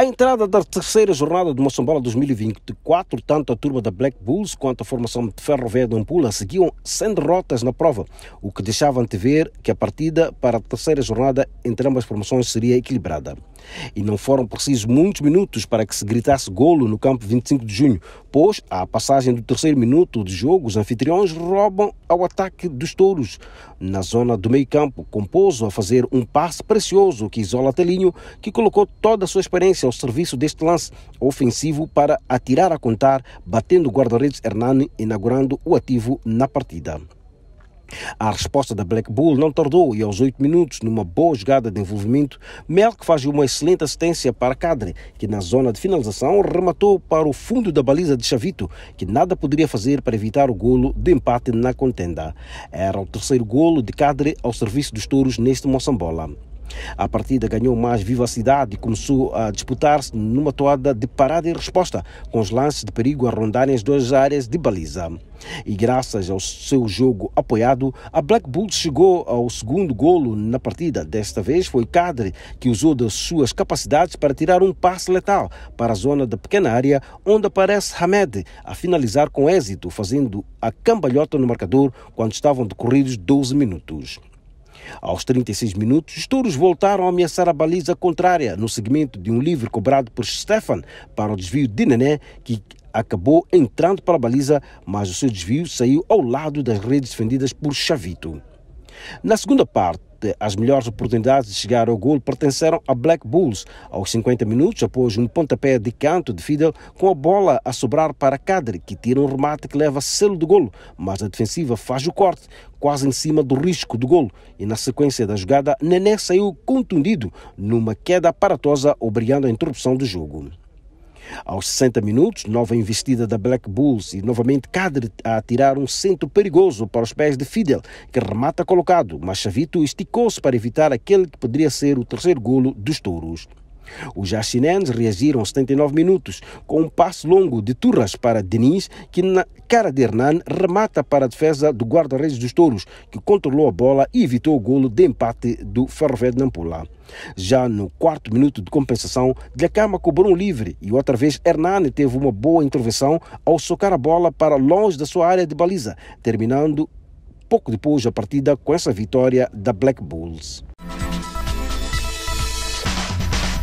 A entrada da terceira jornada de Moçambola 2024, tanto a turma da Black Bulls quanto a formação de Ferroviária de Ampula seguiam sem derrotas na prova, o que deixava antever que a partida para a terceira jornada entre ambas as formações seria equilibrada. E não foram precisos muitos minutos para que se gritasse golo no campo 25 de junho, pois, à passagem do terceiro minuto de jogo, os anfitriões roubam ao ataque dos touros. Na zona do meio-campo, Composo a fazer um passe precioso que isola Telinho, que colocou toda a sua experiência ao serviço deste lance ofensivo para atirar a contar, batendo o guarda-redes Hernani, inaugurando o ativo na partida. A resposta da Black Bull não tardou e aos 8 minutos, numa boa jogada de envolvimento, Melk faz uma excelente assistência para Cadre, que na zona de finalização rematou para o fundo da baliza de Chavito, que nada poderia fazer para evitar o golo de empate na contenda. Era o terceiro golo de Cadre ao serviço dos touros neste Moçambola. A partida ganhou mais vivacidade e começou a disputar-se numa toada de parada e resposta, com os lances de perigo a rondarem as duas áreas de baliza. E graças ao seu jogo apoiado, a Black Bulls chegou ao segundo golo na partida. Desta vez foi Cadre que usou das suas capacidades para tirar um passe letal para a zona da pequena área, onde aparece Hamed a finalizar com êxito, fazendo a cambalhota no marcador quando estavam decorridos 12 minutos. Aos 36 minutos, os touros voltaram a ameaçar a baliza contrária no segmento de um livre cobrado por Stefan para o desvio de Nené, que acabou entrando para a baliza, mas o seu desvio saiu ao lado das redes defendidas por Chavito. Na segunda parte, as melhores oportunidades de chegar ao gol pertenceram a Black Bulls. Aos 50 minutos, após um pontapé de canto de Fidel, com a bola a sobrar para Cadre, que tira um remate que leva selo de golo, mas a defensiva faz o corte, quase em cima do risco do golo. E na sequência da jogada, Nené saiu contundido numa queda aparatosa, obrigando a interrupção do jogo. Aos 60 minutos, nova investida da Black Bulls e novamente Cadre a atirar um centro perigoso para os pés de Fidel, que remata colocado, mas Chavito esticou-se para evitar aquele que poderia ser o terceiro golo dos touros. Os jachinenos reagiram 79 minutos com um passe longo de Turras para Denis que na cara de Hernan remata para a defesa do guarda-redes dos Touros, que controlou a bola e evitou o golo de empate do Ferroviário de Nampula. Já no quarto minuto de compensação, Dlacama cobrou um livre e outra vez Hernani teve uma boa intervenção ao socar a bola para longe da sua área de baliza, terminando pouco depois a partida com essa vitória da Black Bulls.